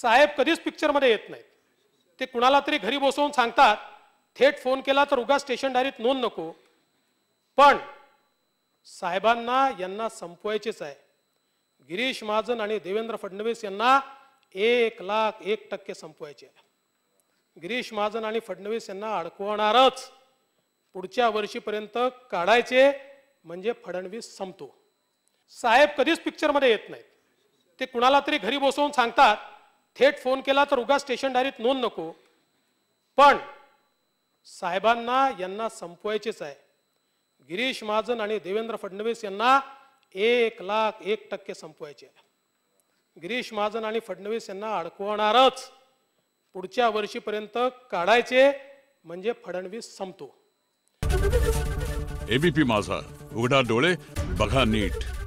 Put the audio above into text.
साहेब कधीच पिक्चरमध्ये येत नाहीत ते कुणाला तरी घरी बसवून सांगतात थेट फोन केला तर उगा स्टेशन डायरीत नोंद नको पण साहेबांना यांना संपवायचेच आहे गिरीश महाजन आणि देवेंद्र फडणवीस यांना एक लाख एक टक्के संपवायचे आहे गिरीश महाजन आणि फडणवीस यांना अडकवणारच पुढच्या वर्षीपर्यंत काढायचे म्हणजे फडणवीस संपतो साहेब कधीच पिक्चरमध्ये येत नाहीत ते कुणाला तरी घरी बसवून सांगतात थेट फोन केला तर उगा स्टेशन डायरीत नोंद नको पण साहेबांना यांना संपवायचेच आहे गिरीश महाजन आणि देवेंद्र फडणवीस यांना एक लाख एक टक्के संपवायचे आहे गिरीश महाजन आणि फडणवीस यांना अडकवणारच पुढच्या वर्षीपर्यंत काढायचे म्हणजे फडणवीस संपतो एबीपी माझा उघडा डोळे बघा नीट